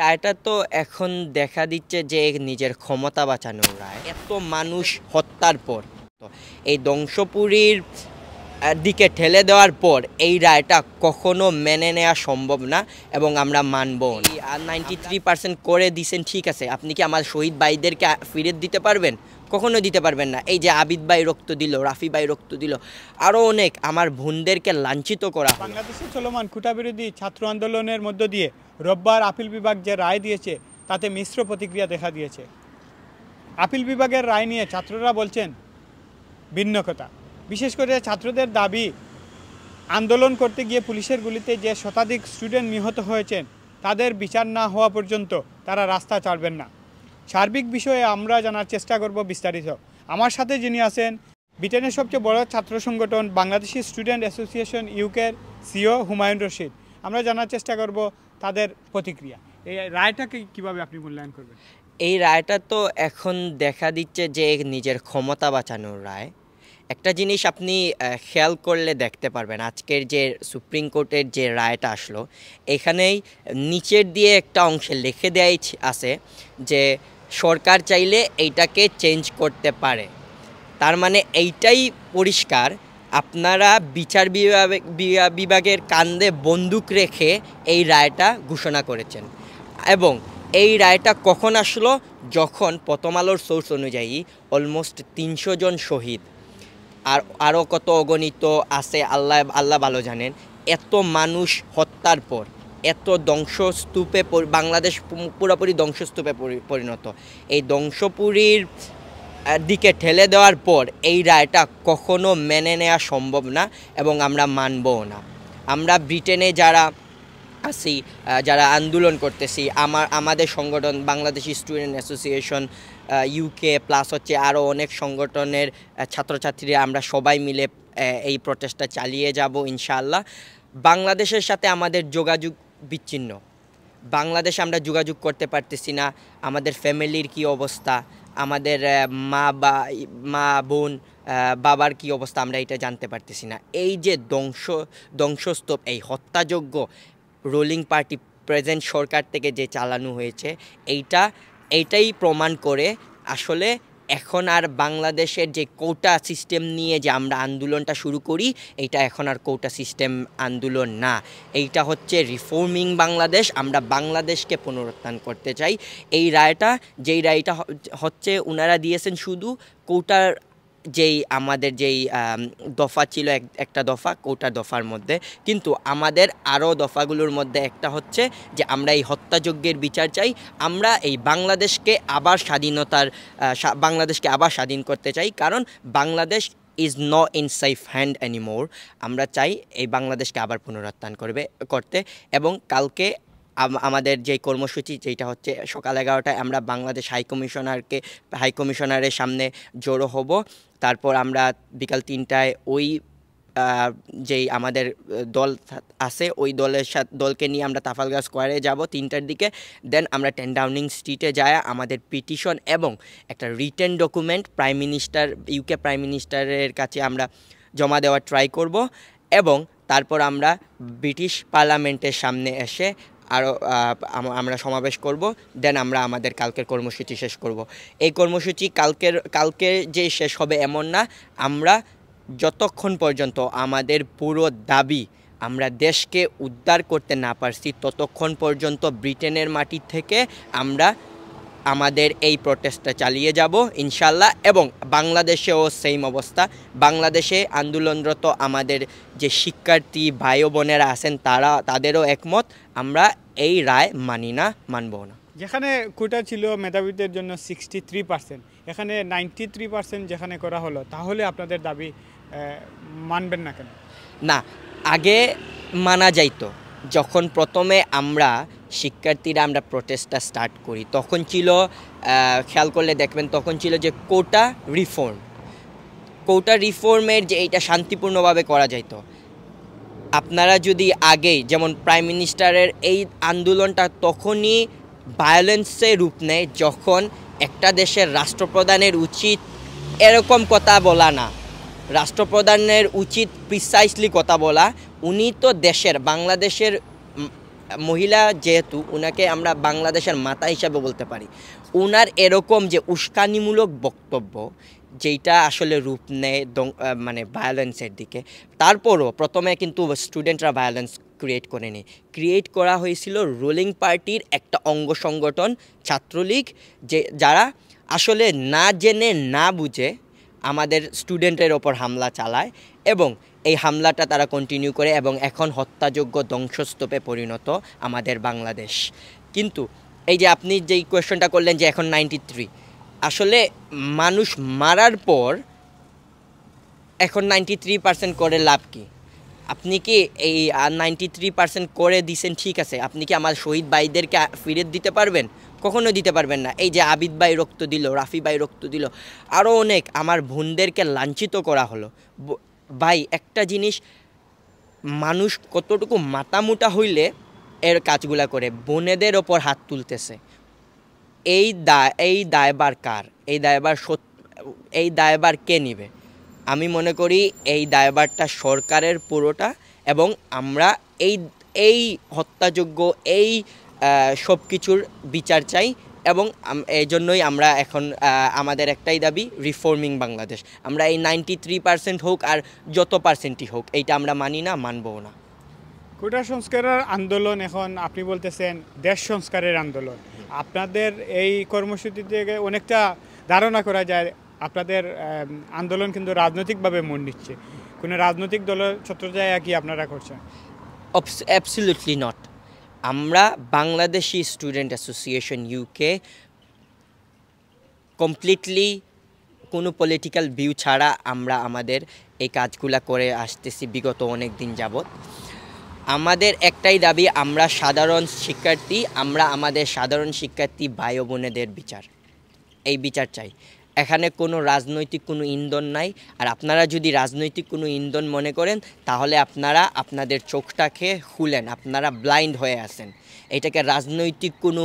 রায়টা তো এখন দেখা দিচ্ছে যে নিজের ক্ষমতা বাঁচানোর রায় এত মানুষ হত্যার পর এই ধ্বংসপুরীর দিকে ঠেলে দেওয়ার পর এই রায়টা কখনো মেনে নেওয়া সম্ভব না এবং আমরা মানব নাইনটি থ্রি পার্সেন্ট করে দিছেন ঠিক আছে আপনি কি আমার শহীদ ভাইদেরকে ফিরে দিতে পারবেন কখনো দিতে পারবেন না এই যে আবিদ ভাই রক্ত দিল রাফি ভাই রক্ত দিল আরও অনেক আমার বোনদেরকে লাঞ্ছিত করা বাংলাদেশে চলমান খুঁটা বিরোধী ছাত্র আন্দোলনের মধ্য দিয়ে রোববার আপিল বিভাগ যে রায় দিয়েছে তাতে মিশ্র প্রতিক্রিয়া দেখা দিয়েছে আপিল বিভাগের রায় নিয়ে ছাত্ররা বলছেন ভিন্ন কথা বিশেষ করে ছাত্রদের দাবি আন্দোলন করতে গিয়ে পুলিশের গুলিতে যে শতাধিক স্টুডেন্ট নিহত হয়েছেন তাদের বিচার না হওয়া পর্যন্ত তারা রাস্তা ছাড়বেন না সার্বিক বিষয়ে আমরা জানার চেষ্টা করব বিস্তারিত আমার সাথে যিনি আছেন ব্রিটেনের সবচেয়ে বড় ছাত্র সংগঠন বাংলাদেশি স্টুডেন্ট অ্যাসোসিয়েশন ইউকের সিও হুমায়ুন রশিদ আমরা জানার চেষ্টা করব তাদের প্রতিক্রিয়া এই রায়টাকে কিভাবে আপনি মূল্যায়ন করবেন এই রায়টা তো এখন দেখা দিচ্ছে যে নিজের ক্ষমতা বাঁচানোর রায় একটা জিনিস আপনি খেয়াল করলে দেখতে পারবেন আজকের যে সুপ্রিম কোর্টের যে রায়টা আসলো এখানেই নিচের দিয়ে একটা অংশে লিখে দেয়াই আছে যে সরকার চাইলে এইটাকে চেঞ্জ করতে পারে তার মানে এইটাই পরিষ্কার আপনারা বিচার বিভাগ বিভাগের কান্দে বন্দুক রেখে এই রায়টা ঘোষণা করেছেন এবং এই রায়টা কখন আসলো যখন প্রথম আলোর সোর্স অনুযায়ী অলমোস্ট তিনশো জন শহীদ আর আরও কত অগণিত আছে আল্লাহ আল্লাহ ভালো জানেন এত মানুষ হত্যার পর এত ধ্বংসস্তূপে বাংলাদেশ পুরোপুরি ধ্বংসস্তূপে পরিণত এই ধ্বংসপুরীর দিকে ঠেলে দেওয়ার পর এই রায়টা কখনো মেনে নেওয়া সম্ভব না এবং আমরা মানবও না আমরা ব্রিটেনে যারা আসি যারা আন্দোলন করতেছি আমার আমাদের সংগঠন Bangladeshi student association UK plus হচ্ছে আরও অনেক সংগঠনের ছাত্রছাত্রীরা আমরা সবাই মিলে এই প্রচেষ্টা চালিয়ে যাব ইনশাআল্লাহ বাংলাদেশের সাথে আমাদের যোগাযোগ বিচ্ছিন্ন বাংলাদেশে আমরা যোগাযোগ করতে পারতেছি না আমাদের ফ্যামিলির কি অবস্থা আমাদের মা বা মা বোন বাবার কি অবস্থা আমরা এটা জানতে পারতেছি না এই যে ধ্বংস ধ্বংসস্তূপ এই হত্যাযোগ্য রুলিং পার্টি প্রেজেন্ট সরকার থেকে যে চালানো হয়েছে এইটা এইটাই প্রমাণ করে আসলে এখন আর বাংলাদেশের যে কোটা সিস্টেম নিয়ে যে আমরা আন্দোলনটা শুরু করি এটা এখন আর কোটা সিস্টেম আন্দোলন না এইটা হচ্ছে রিফর্মিং বাংলাদেশ আমরা বাংলাদেশকে পুনরুত্থান করতে চাই এই রায়টা যেই রায়টা হচ্ছে ওনারা দিয়েছেন শুধু কোটার যেই আমাদের যেই দফা ছিল একটা দফা কোটা দফার মধ্যে কিন্তু আমাদের আরও দফাগুলোর মধ্যে একটা হচ্ছে যে আমরা এই হত্যাযজ্ঞের বিচার চাই আমরা এই বাংলাদেশকে আবার স্বাধীনতার বাংলাদেশকে আবার স্বাধীন করতে চাই কারণ Bangladesh is not in safe hand anymore আমরা চাই এই বাংলাদেশকে আবার পুনরুত্থান করবে করতে এবং কালকে আমাদের যে কর্মসূচি যেটা হচ্ছে সকাল এগারোটায় আমরা বাংলাদেশ হাই কমিশনারকে হাই কমিশনারের সামনে জড়ো হব তারপর আমরা বিকাল তিনটায় ওই যেই আমাদের দল আছে ওই দলের সাথে দলকে নিয়ে আমরা তাফালগা স্কোয়ারে যাব তিনটার দিকে দেন আমরা টেন ডাউনিং স্ট্রিটে যাই আমাদের পিটিশন এবং একটা written document prime minister UK prime মিনিস্টারের কাছে আমরা জমা দেওয়ার ট্রাই করব এবং তারপর আমরা ব্রিটিশ পার্লামেন্টের সামনে এসে আরও আমরা সমাবেশ করব দেন আমরা আমাদের কালকের কর্মসূচি শেষ করব এই কর্মসূচি কালকের কালকে যে শেষ হবে এমন না আমরা যতক্ষণ পর্যন্ত আমাদের পুরো দাবি আমরা দেশকে উদ্ধার করতে না পারছি ততক্ষণ পর্যন্ত ব্রিটেনের মাটি থেকে আমরা আমাদের এই প্রটেস্টটা চালিয়ে যাব ইনশাল্লাহ এবং বাংলাদেশেও সেম অবস্থা বাংলাদেশে আন্দোলনরত আমাদের যে শিক্ষার্থী ভাই বোনেরা আছেন তারা তাদেরও একমত আমরা এই রায় মানি না মানব না যেখানে কোটা ছিল মেধাবীদের জন্য সিক্সটি থ্রি পার্সেন্ট এখানে নাইনটি থ্রি পার্সেন্ট যেখানে করা হলো তাহলে আপনাদের দাবি মানবেন না কেন না আগে মানা যাইতো যখন প্রথমে আমরা শিক্ষার্থীরা আমরা প্রটেস্টটা স্টার্ট করি তখন ছিল খেয়াল করলে দেখবেন তখন ছিল যে কোটা রিফর্ম কোটা রিফর্মের যে এটা শান্তিপূর্ণভাবে করা যাইতো আপনারা যদি আগেই যেমন প্রাইম মিনিস্টারের এই আন্দোলনটা তখনই ভায়োলেন্সে রূপ নেয় যখন একটা দেশের রাষ্ট্রপ্রধানের উচিত এরকম কথা বলা না রাষ্ট্রপ্রধানের উচিত প্রিসাইসলি কথা বলা উনি তো দেশের বাংলাদেশের মহিলা যেহেতু ওনাকে আমরা বাংলাদেশের মাতা হিসাবে বলতে পারি ওনার এরকম যে উস্কানিমূলক বক্তব্য যেটা আসলে রূপ নেয় মানে ভায়োলেন্সের দিকে তারপরও প্রথমে কিন্তু স্টুডেন্টরা ভায়োলেন্স ক্রিয়েট করে নি ক্রিয়েট করা হয়েছিল রুলিং পার্টির একটা অঙ্গ সংগঠন ছাত্রলীগ যে যারা আসলে না জেনে না বুঝে আমাদের স্টুডেন্টের ওপর হামলা চালায় এবং এই হামলাটা তারা কন্টিনিউ করে এবং এখন হত্যাযোগ্য ধ্বংসস্তূপে পরিণত আমাদের বাংলাদেশ কিন্তু এই যে আপনি যেই কোয়েশ্চনটা করলেন যে এখন নাইনটি থ্রি আসলে মানুষ মারার পর এখন নাইনটি থ্রি পার্সেন্ট করে লাভ কি আপনি কি এই নাইনটি থ্রি পার্সেন্ট করে দিছেন ঠিক আছে আপনি কি আমার শহীদ ভাইদেরকে ফিরে দিতে পারবেন কখনো দিতে পারবেন না এই যে আবিদ ভাই রক্ত দিল রাফি ভাই রক্ত দিল আরও অনেক আমার বোনদেরকে লাঞ্ছিত করা হলো ভাই একটা জিনিস মানুষ কতটুকু মাতামোটা হইলে এর কাজগুলা করে বোনেদের ওপর হাত তুলতেছে এই দা এই দায়বার কার এই দায়বার এই দায়বার কে নিবে আমি মনে করি এই দায়বারটা সরকারের পুরোটা এবং আমরা এই এই হত্যাযোগ্য এই সব কিছুর বিচার চাই এবং এই জন্যই আমরা এখন আমাদের একটাই দাবি রিফর্মিং বাংলাদেশ আমরা এই নাইনটি থ্রি পার্সেন্ট হোক আর যত পার্সেন্টই হোক এইটা আমরা মানি না মানবও না কোটা সংস্কারের আন্দোলন এখন আপনি বলতেছেন দেশ সংস্কারের আন্দোলন আপনাদের এই কর্মসূচি থেকে অনেকটা ধারণা করা যায় আপনাদের আন্দোলন কিন্তু রাজনৈতিকভাবে মন নিচ্ছে কোনো রাজনৈতিক দলের ছত্রজায়া কি আপনারা করছেন অ্যাবসলিউটলি নট আমরা Bangladeshi student association UK completely কোনো পলিটিক্যাল ভিউ ছাড়া আমরা আমাদের এই কাজগুলা করে আসতেছি বিগত অনেক দিন যাবৎ আমাদের একটাই দাবি আমরা সাধারণ শিক্ষার্থী আমরা আমাদের সাধারণ শিক্ষার্থী ভাই বোনেদের বিচার এই বিচার চাই এখানে কোনো রাজনৈতিক কোনো ইন্ধন নাই আর আপনারা যদি রাজনৈতিক কোনো ইন্ধন মনে করেন তাহলে আপনারা আপনাদের চোখটাকে খুলেন আপনারা ব্লাইন্ড হয়ে আছেন এটাকে রাজনৈতিক কোনো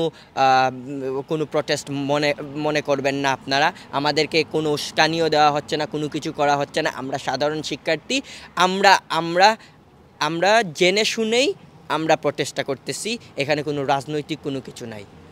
কোনো প্রটেস্ট মনে মনে করবেন না আপনারা আমাদেরকে কোনো স্থানীয় দেওয়া হচ্ছে না কোনো কিছু করা হচ্ছে না আমরা সাধারণ শিক্ষার্থী আমরা আমরা আমরা জেনে শুনেই আমরা প্রটেস্টটা করতেছি এখানে কোনো রাজনৈতিক কোনো কিছু নাই